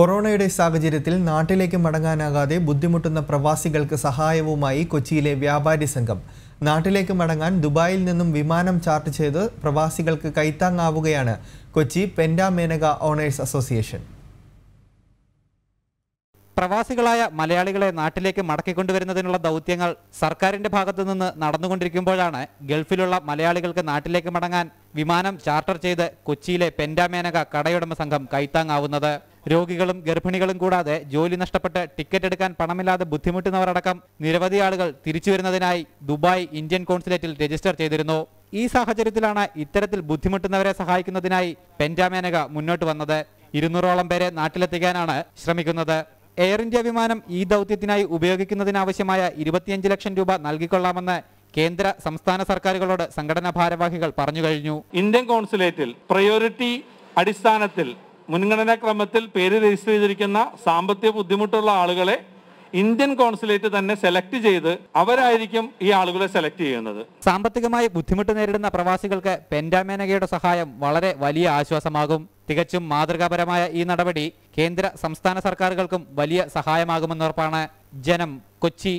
കൊറോണയുടെ സാഹചര്യത്തിൽ നാട്ടിലേക്ക് മടങ്ങാനാകാതെ ബുദ്ധിമുട്ടുന്ന പ്രവാസികൾക്ക് സഹായവുമായി കൊച്ചിയിലെ വ്യാപാരി സംഘം നാട്ടിലേക്ക് മടങ്ങാൻ ദുബായിൽ നിന്നും വിമാനം ചാർട്ട് ചെയ്ത് പ്രവാസികൾക്ക് കൈത്താങ്ങാവുകയാണ് കൊച്ചി പെൻഡാമേനക ഓണേഴ്സ് അസോസിയേഷൻ പ്രവാസികളായ മലയാളികളെ നാട്ടിലേക്ക് മടക്കിക്കൊണ്ടുവരുന്നതിനുള്ള ദൗത്യങ്ങൾ സർക്കാരിന്റെ ഭാഗത്തു നിന്ന് നടന്നുകൊണ്ടിരിക്കുമ്പോഴാണ് ഗൾഫിലുള്ള മലയാളികൾക്ക് നാട്ടിലേക്ക് മടങ്ങാൻ വിമാനം ചാർട്ടർ ചെയ്ത് കൊച്ചിയിലെ പെൻഡാമേനക കടയുടമ സംഘം കൈത്താങ്ങാവുന്നത് രോഗികളും ഗർഭിണികളും കൂടാതെ ജോലി നഷ്ടപ്പെട്ട് ടിക്കറ്റ് എടുക്കാൻ പണമില്ലാതെ ബുദ്ധിമുട്ടുന്നവരടക്കം നിരവധി ആളുകൾ തിരിച്ചു വരുന്നതിനായി ദുബായ് ഇന്ത്യൻ കോൺസുലേറ്റിൽ രജിസ്റ്റർ ചെയ്തിരുന്നു ഈ സാഹചര്യത്തിലാണ് ഇത്തരത്തിൽ ബുദ്ധിമുട്ടുന്നവരെ സഹായിക്കുന്നതിനായി പെൻറ്റാമേനക മുന്നോട്ട് വന്നത് ഇരുന്നൂറോളം പേരെ നാട്ടിലെത്തിക്കാനാണ് ശ്രമിക്കുന്നത് എയർ ഇന്ത്യ വിമാനം ഈ ദൗത്യത്തിനായി ഉപയോഗിക്കുന്നതിനാവശ്യമായ ഇരുപത്തിയഞ്ച് ലക്ഷം രൂപ നൽകിക്കൊള്ളാമെന്ന് കേന്ദ്ര സംസ്ഥാന സർക്കാരുകളോട് സംഘടനാ ഭാരവാഹികൾ പറഞ്ഞു കഴിഞ്ഞു ഇന്ത്യൻ കോൺസുലേറ്റിൽ പ്രയോറിറ്റി അടിസ്ഥാനത്തിൽ മുൻഗണനാ ക്രമത്തിൽ പേര് രജിസ്റ്റർ ചെയ്തിരിക്കുന്ന സാമ്പത്തിക ബുദ്ധിമുട്ടുള്ള ആളുകളെ ഇന്ത്യൻ കോൺസുലേറ്റ് തന്നെ സെലക്ട് ചെയ്ത് അവരായിരിക്കും ഈ ആളുകളെ സെലക്ട് ചെയ്യുന്നത് സാമ്പത്തികമായി ബുദ്ധിമുട്ട് നേരിടുന്ന പ്രവാസികൾക്ക് പെൻഡാമേനകയുടെ സഹായം വളരെ വലിയ ആശ്വാസമാകും തികച്ചും മാതൃകാപരമായ ഈ നടപടി കേന്ദ്ര സംസ്ഥാന സർക്കാരുകൾക്കും വലിയ സഹായമാകുമെന്നുറപ്പാണ് ജനം കൊച്ചി